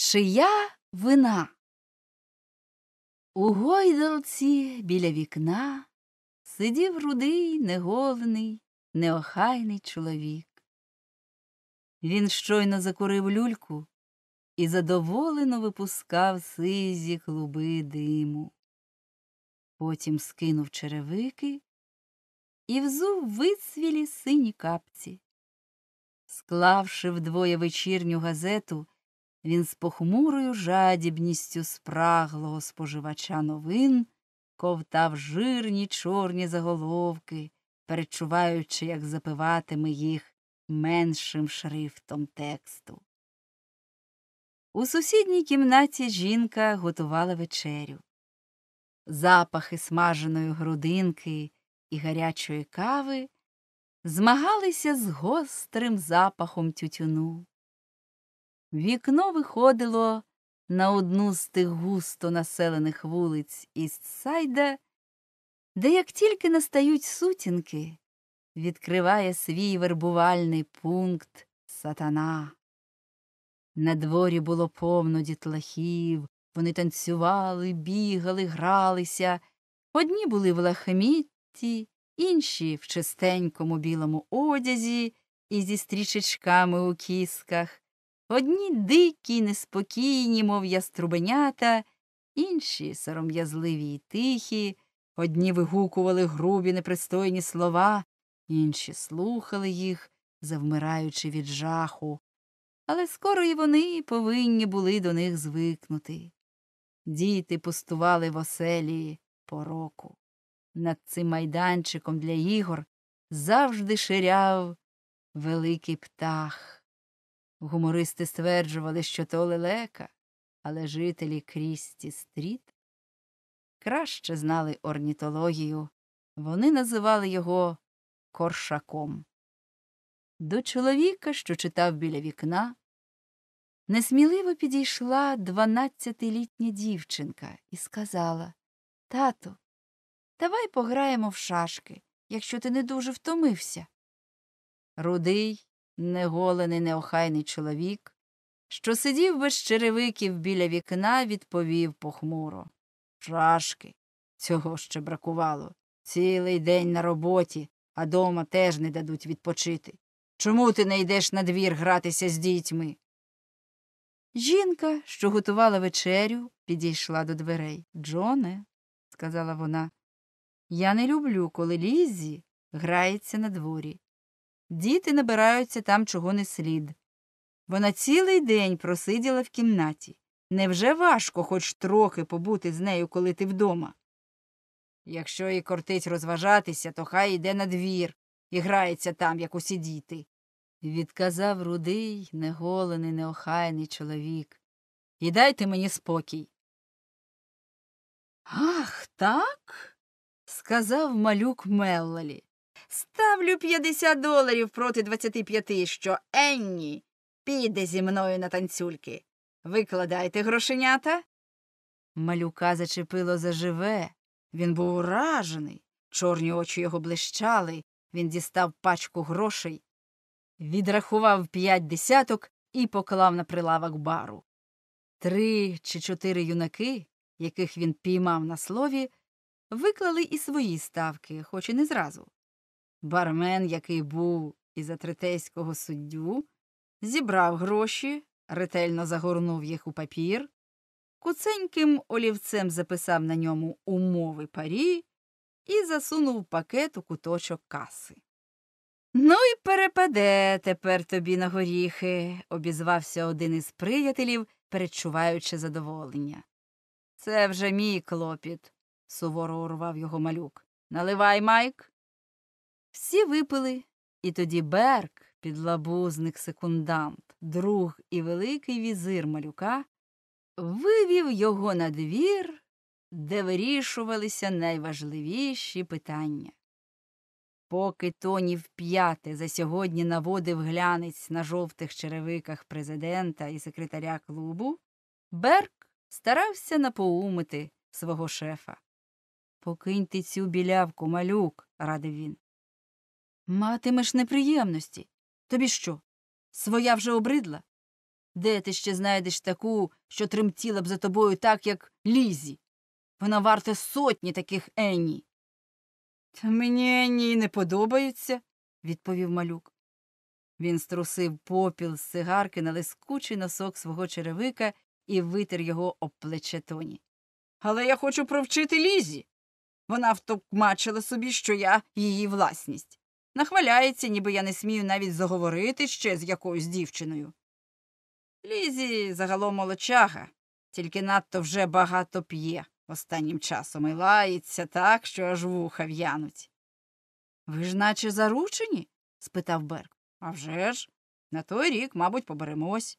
Чия вина? У гойдалці біля вікна сидів рудий, неголений, неохайний чоловік. Він щойно закурив люльку і задоволено випускав сизі клуби диму. Потім скинув черевики і взув вицвілі сині капці. Склавши вдвоє вечірню газету, він з похмурою жадібністю спраглого споживача новин ковтав жирні чорні заголовки, перечуваючи, як запиватиме їх меншим шрифтом тексту. У сусідній кімнаті жінка готувала вечерю. Запахи смаженої грудинки і гарячої кави змагалися з гострим запахом тютюну. Вікно виходило на одну з тих густо населених вулиць із Сайда, де як тільки настають сутінки, відкриває свій вербувальний пункт сатана. На дворі було повно дітлахів, вони танцювали, бігали, гралися. Одні були в лахмітті, інші в чистенькому білому одязі і зі стрічечками у кісках. Одні дикі, неспокійні, мов яструбенята, інші сором'язливі й тихі, одні вигукували грубі непристойні слова, інші слухали їх, завмираючи від жаху, але скоро й вони повинні були до них звикнути. Діти пустували в оселі пороку. Над цим майданчиком для ігор завжди ширяв великий птах. Гумористи стверджували, що то лелека, але жителі Крісті Стріт краще знали орнітологію, вони називали його коршаком. До чоловіка, що читав біля вікна, несміливо підійшла дванадцятилітня дівчинка і сказала Тату, давай пограємо в шашки, якщо ти не дуже втомився. Рудий неголений, неохайний чоловік, що сидів без черевиків біля вікна, відповів похмуро. Шашки. Цього ще бракувало. Цілий день на роботі, а дома теж не дадуть відпочити. Чому ти не йдеш на двір гратися з дітьми? Жінка, що готувала вечерю, підійшла до дверей. Джоне, сказала вона, я не люблю, коли Лізі грається на дворі. Діти набираються там чого не слід. Вона цілий день просиділа в кімнаті. Невже важко хоч трохи побути з нею, коли ти вдома? Якщо їй кортить розважатися, то хай йде на двір і грається там, як усі діти. Відказав рудий, неголений, неохайний чоловік. І дайте мені спокій. Ах, так? сказав малюк Меллалі. Ставлю 50 доларів проти 25, що Енні піде зі мною на танцюльки. Викладайте грошенята. Малюка зачепило заживе. Він був уражений. Чорні очі його блищали. Він дістав пачку грошей, відрахував п'ять десяток і поклав на прилавок бару. Три чи чотири юнаки, яких він піймав на слові, виклали і свої ставки, хоч і не зразу. Бармен, який був із Атритейського суддю, зібрав гроші, ретельно загорнув їх у папір, куценьким олівцем записав на ньому умови парі і засунув пакет у куточок каси. Ну й перепаде тепер тобі на горіхи, обізвався один із приятелів, перечуваючи задоволення. Це вже мій клопіт, суворо урвав його малюк. Наливай, Майк. Всі випили, і тоді Берк, підлабузник секундант, друг і великий візир малюка, вивів його на двір, де вирішувалися найважливіші питання. Поки тоні вп'яте за сьогодні наводив глянець на жовтих черевиках президента і секретаря клубу, Берк старався напоумити свого шефа. Покиньте цю білявку, малюк, радив він. Матимеш неприємності. Тобі що? Своя вже обридла? Де ти ще знайдеш таку, що тремтіла б за тобою так, як Лізі? Вона варта сотні таких Енні. Та мені Енні не подобається, відповів малюк. Він струсив попіл з цигарки на лискучий носок свого черевика і витер його об плече тоні. Але я хочу провчити Лізі. Вона втокмачила собі, що я її власність нахваляється, ніби я не смію навіть заговорити ще з якоюсь дівчиною. Лізі загалом молочага, тільки надто вже багато п'є останнім часом і лається так, що аж вуха в'януть. Ви ж наче заручені? спитав Берк. «А вже ж, на той рік, мабуть, поберемось.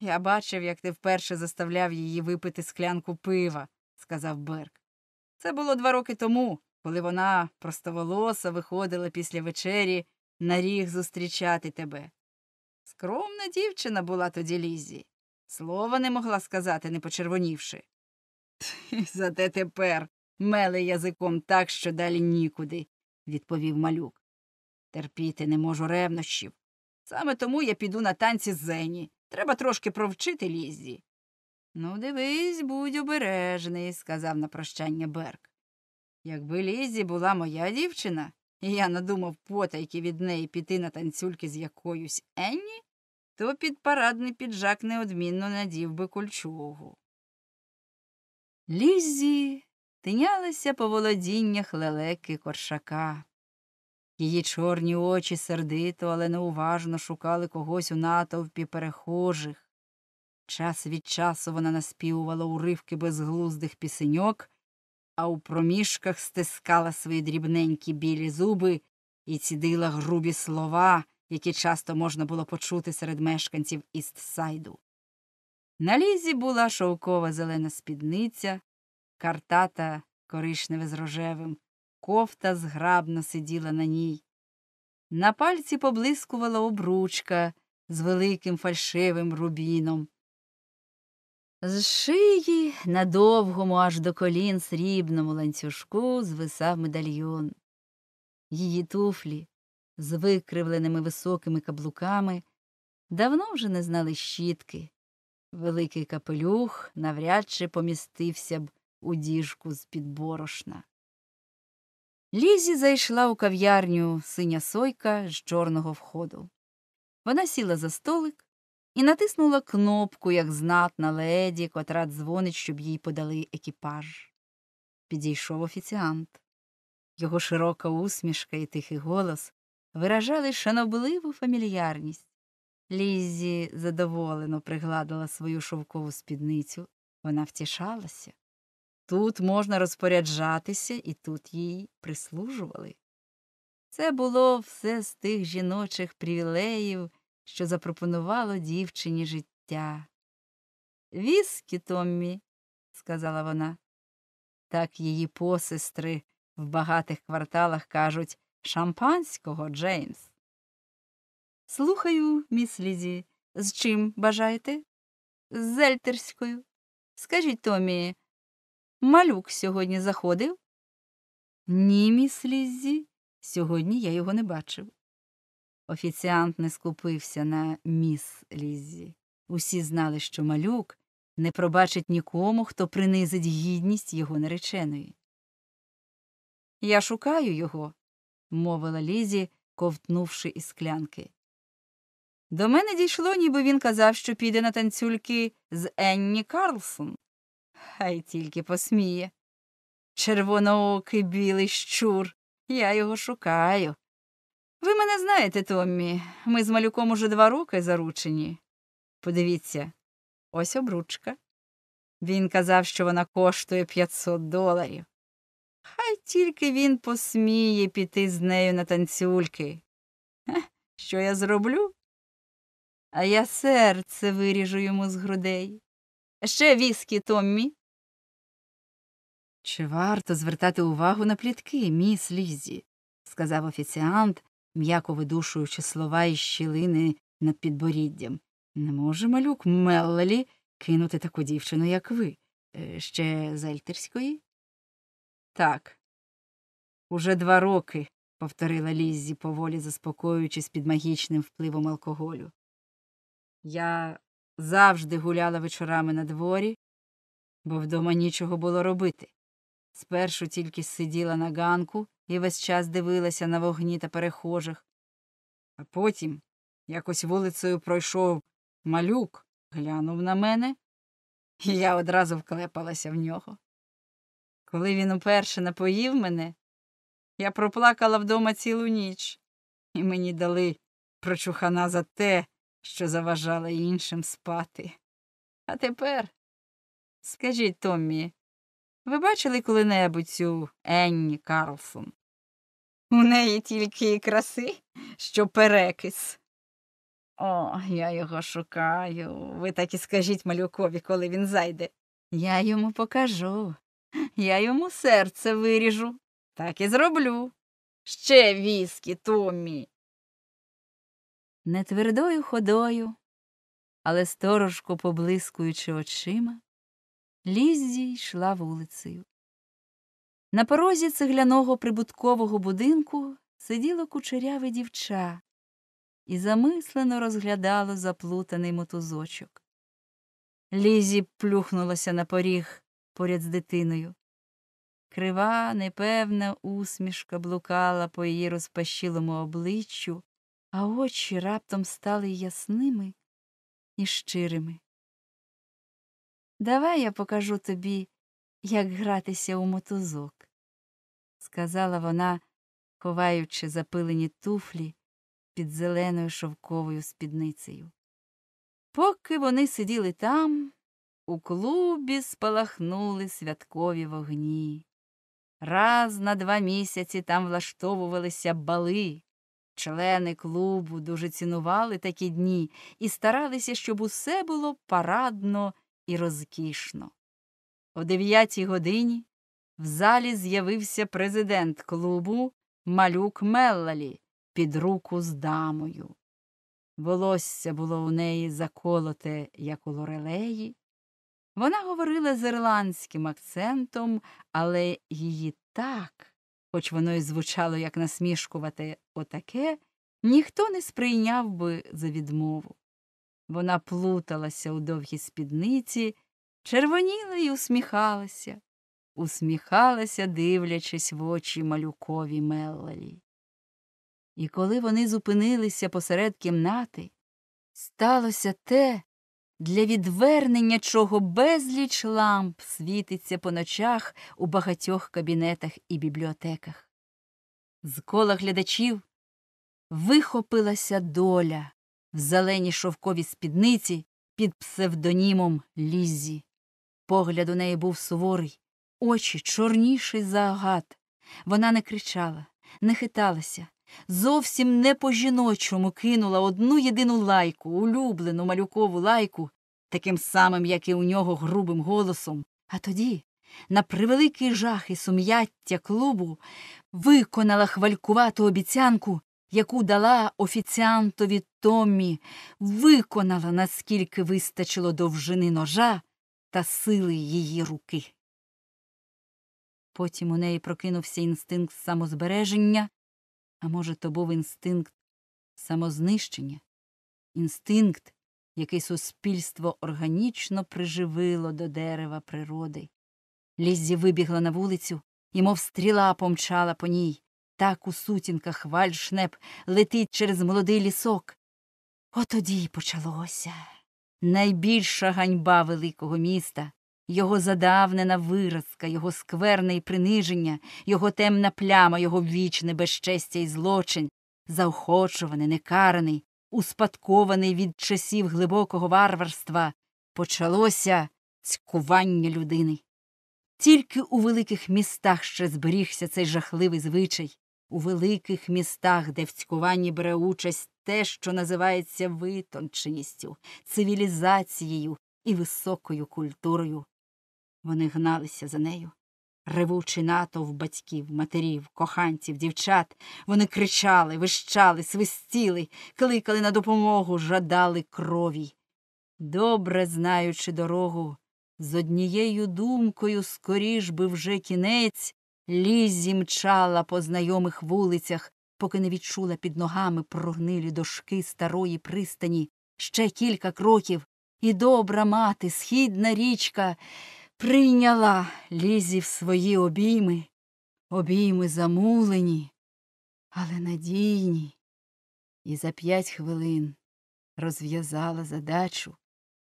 Я бачив, як ти вперше заставляв її випити склянку пива, сказав Берк. Це було два роки тому, коли вона простоволоса виходила після вечері на ріг зустрічати тебе. Скромна дівчина була тоді Лізі, слова не могла сказати, не почервонівши. Зате тепер меле язиком так, що далі нікуди, відповів малюк. Терпіти не можу ревнощів. Саме тому я піду на танці з Зені. Треба трошки провчити Лізі. Ну, дивись, будь обережний, сказав на прощання Берк. Якби Лізі була моя дівчина, і я надумав потайки від неї піти на танцюльки з якоюсь Енні, то під парадний піджак неодмінно надів би кульчугу. Лізі тинялася по володіннях лелеки коршака. Її чорні очі сердито, але неуважно шукали когось у натовпі перехожих. Час від часу вона наспівувала уривки безглуздих пісеньок, а у проміжках стискала свої дрібненькі білі зуби і цідила грубі слова, які часто можна було почути серед мешканців Істсайду. На лізі була шовкова зелена спідниця, картата коришневе з рожевим, кофта зграбно сиділа на ній. На пальці поблискувала обручка з великим фальшивим рубіном. З шиї на довгому аж до колін срібному ланцюжку звисав медальйон. Її туфлі з викривленими високими каблуками давно вже не знали щітки. Великий капелюх навряд чи помістився б у діжку з під борошна. Лізі зайшла у кав'ярню синя сойка з чорного входу. Вона сіла за столик, і натиснула кнопку, як знатна леді, котра дзвонить, щоб їй подали екіпаж. Підійшов офіціант. Його широка усмішка і тихий голос виражали шанобливу фамільярність. Лізі задоволено пригладила свою шовкову спідницю. Вона втішалася. Тут можна розпоряджатися, і тут їй прислужували. Це було все з тих жіночих привілеїв що запропонувало дівчині життя. Віскі, Томмі, сказала вона. Так її посестри в багатих кварталах кажуть шампанського Джеймс. Слухаю, міс Лізі, з чим бажаєте? З Зельтерською. Скажіть Томі, малюк сьогодні заходив? Ні, міс Лізі, сьогодні я його не бачив. Офіціант не скупився на міс Ліззі. Усі знали, що малюк не пробачить нікому, хто принизить гідність його нареченої. Я шукаю його, мовила Лізі, ковтнувши із склянки. До мене дійшло, ніби він казав, що піде на танцюльки з Енні Карлсон. Хай тільки посміє. Червоноокий білий щур. Я його шукаю. Ви мене знаєте, Томмі, ми з малюком уже два роки заручені. Подивіться, ось обручка. Він казав, що вона коштує 500 доларів. Хай тільки він посміє піти з нею на танцюльки. Хех, що я зроблю? А я серце виріжу йому з грудей. Ще віскі, Томмі. Чи варто звертати увагу на плітки, міс Лізі? сказав офіціант, м'яко видушуючи слова і щілини над підборіддям. Не може малюк Меллелі кинути таку дівчину, як ви, е, ще з Ельтерської? Так, уже два роки, повторила Ліззі, поволі заспокоюючись під магічним впливом алкоголю. Я завжди гуляла вечорами на дворі, бо вдома нічого було робити. Спершу тільки сиділа на ганку, і весь час дивилася на вогні та перехожих. А потім якось вулицею пройшов малюк, глянув на мене, і я одразу вклепалася в нього. Коли він уперше напоїв мене, я проплакала вдома цілу ніч, і мені дали прочухана за те, що заважала іншим спати. А тепер скажіть Томмі, ви бачили коли-небудь цю Енні Карлсон? У неї тільки краси, що перекис. О, я його шукаю. Ви так і скажіть малюкові, коли він зайде. Я йому покажу, я йому серце виріжу, так і зроблю. Ще віскі, Томмі. Нетвердою ходою, але сторожко поблискуючи очима, Ліззі йшла вулицею. На порозі цегляного прибуткового будинку сиділо кучеряве дівча і замислено розглядало заплутаний мотузочок. Лізі плюхнулася на поріг поряд з дитиною. Крива, непевна усмішка блукала по її розпащілому обличчю, а очі раптом стали ясними і щирими. Давай я покажу тобі, як гратися у мотузок сказала вона, ховаючи запилені туфлі під зеленою шовковою спідницею. Поки вони сиділи там, у клубі спалахнули святкові вогні. Раз на два місяці там влаштовувалися бали. Члени клубу дуже цінували такі дні і старалися, щоб усе було парадно і розкішно. О дев'ятій годині в залі з'явився президент клубу малюк Меллалі під руку з дамою. Волосся було у неї заколоте, як у лорелеї. Вона говорила з ірландським акцентом, але її так, хоч воно й звучало як насмішкувати отаке, ніхто не сприйняв би за відмову. Вона плуталася у довгій спідниці, червоніла й усміхалася усміхалася, дивлячись в очі малюкові Меллалі. І коли вони зупинилися посеред кімнати, сталося те, для відвернення чого безліч ламп світиться по ночах у багатьох кабінетах і бібліотеках. З кола глядачів вихопилася доля в зеленій шовковій спідниці під псевдонімом Лізі. Погляд у неї був суворий, очі чорніші за агат. Вона не кричала, не хиталася, зовсім не по жіночому кинула одну єдину лайку, улюблену малюкову лайку, таким самим, як і у нього грубим голосом. А тоді, на превеликий жах і сум'яття клубу, виконала хвалькувату обіцянку. Яку дала офіціантові Томмі, виконала, наскільки вистачило довжини ножа та сили її руки. Потім у неї прокинувся інстинкт самозбереження, а може, то був інстинкт самознищення, інстинкт, який суспільство органічно приживило до дерева природи. Ліззі вибігла на вулицю і, мов стріла, помчала по ній. Так у сутінках вальшнеп летить через молодий лісок. Отоді й почалося найбільша ганьба великого міста, його задавнена виразка, його скверне і приниження, його темна пляма, його вічне безчестя і злочин, заохочуваний, некараний, успадкований від часів глибокого варварства, почалося цькування людини. Тільки у великих містах ще зберігся цей жахливий звичай, у великих містах, де в цькуванні бере участь те, що називається витонченістю, цивілізацією і високою культурою. Вони гналися за нею. Ревучи натовп батьків, матерів, коханців, дівчат. Вони кричали, вищали, свистіли, кликали на допомогу, жадали крові. Добре знаючи дорогу, з однією думкою скоріш би вже кінець, лізі мчала по знайомих вулицях, поки не відчула під ногами прогнилі дошки старої пристані ще кілька кроків, і добра мати, східна річка прийняла лізі в свої обійми, обійми замулені, але надійні, і за п'ять хвилин розв'язала задачу,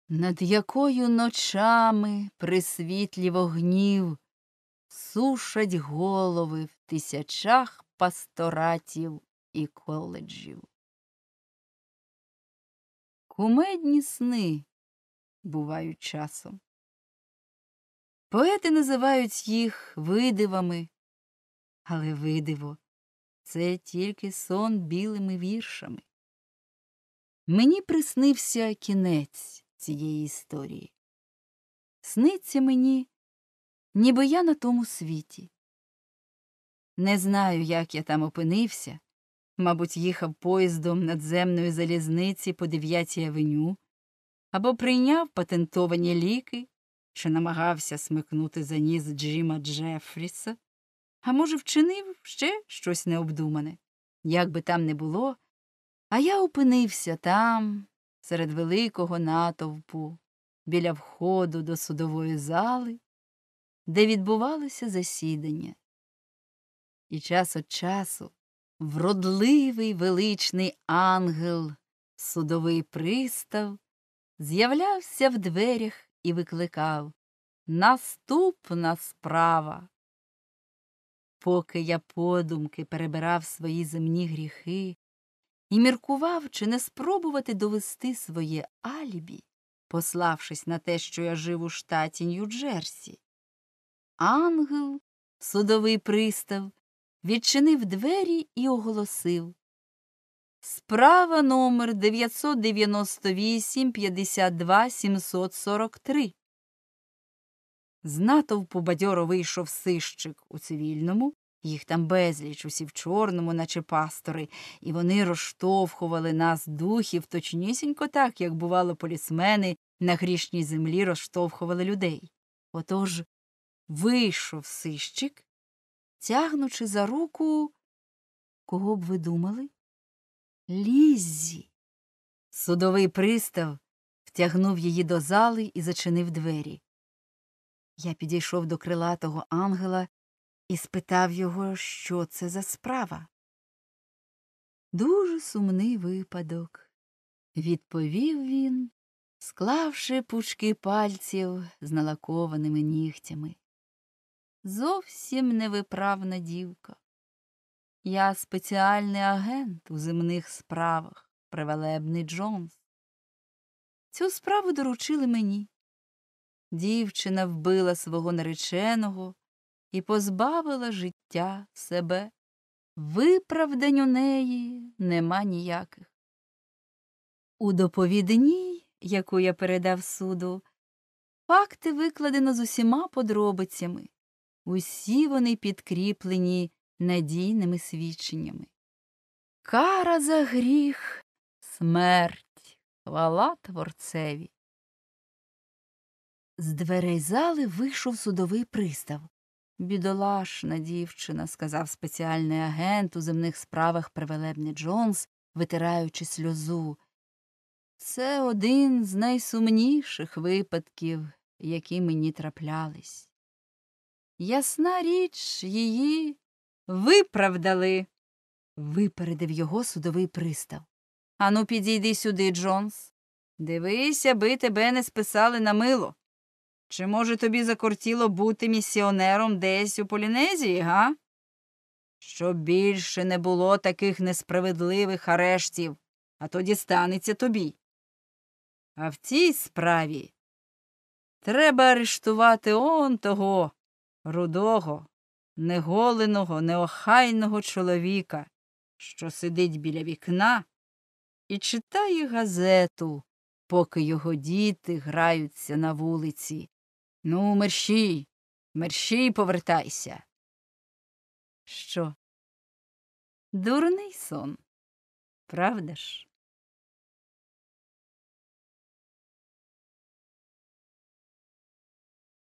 над якою ночами при світлі вогнів сушать голови в тисячах пасторатів і коледжів. Кумедні сни бувають часом. Поети називають їх видивами, але видиво це тільки сон білими віршами. Мені приснився кінець цієї історії. Сниться мені, ніби я на тому світі. Не знаю, як я там опинився. Мабуть, їхав поїздом надземної залізниці по 9 авеню або прийняв патентовані ліки що намагався смикнути за ніс Джима Джефріса, а може, вчинив ще щось необдумане. Як би там не було, а я опинився там, серед великого натовпу, біля входу до судової зали, де відбувалося засідання. І час від часу вродливий величний ангел, судовий пристав, з'являвся в дверях і викликав Наступна справа. Поки я подумки перебирав свої земні гріхи і міркував, чи не спробувати довести своє алібі, пославшись на те, що я жив у штаті Нью-Джерсі, ангел, судовий пристав, відчинив двері і оголосив Справа номер 998 52 743. З натовпу бадьоро вийшов сищик у цивільному, їх там безліч, усі в чорному, наче пастори, і вони розштовхували нас духів точнісінько так, як бувало полісмени на грішній землі розштовхували людей. Отож вийшов сищик, тягнучи за руку, кого б ви думали? Ліззі. Судовий пристав втягнув її до зали і зачинив двері. Я підійшов до крилатого ангела і спитав його, що це за справа. Дуже сумний випадок, відповів він, склавши пучки пальців з налакованими нігтями. Зовсім невиправна дівка. Я спеціальний агент у земних справах, привелебний Джонс. Цю справу доручили мені. Дівчина вбила свого нареченого і позбавила життя себе. Виправдань у неї нема ніяких. У доповідній, яку я передав суду, факти викладено з усіма подробицями. Усі вони підкріплені надійними свідченнями. Кара за гріх, смерть, хвала творцеві. З дверей зали вийшов судовий пристав. Бідолашна дівчина, сказав спеціальний агент у земних справах привелебні Джонс, витираючи сльозу. Це один з найсумніших випадків, які мені траплялись. Ясна річ, її Виправдали. Випередив його судовий пристав. Ану, підійди сюди, Джонс. Дивися, би тебе не списали на мило. Чи, може, тобі закортіло бути місіонером десь у Полінезії, га? Щоб більше не було таких несправедливих арештів, а то дістанеться тобі. А в цій справі треба арештувати он того, рудого, неголеного, неохайного чоловіка, що сидить біля вікна і читає газету, поки його діти граються на вулиці. Ну, мерщій, мерщій повертайся. Що? Дурний сон, правда ж?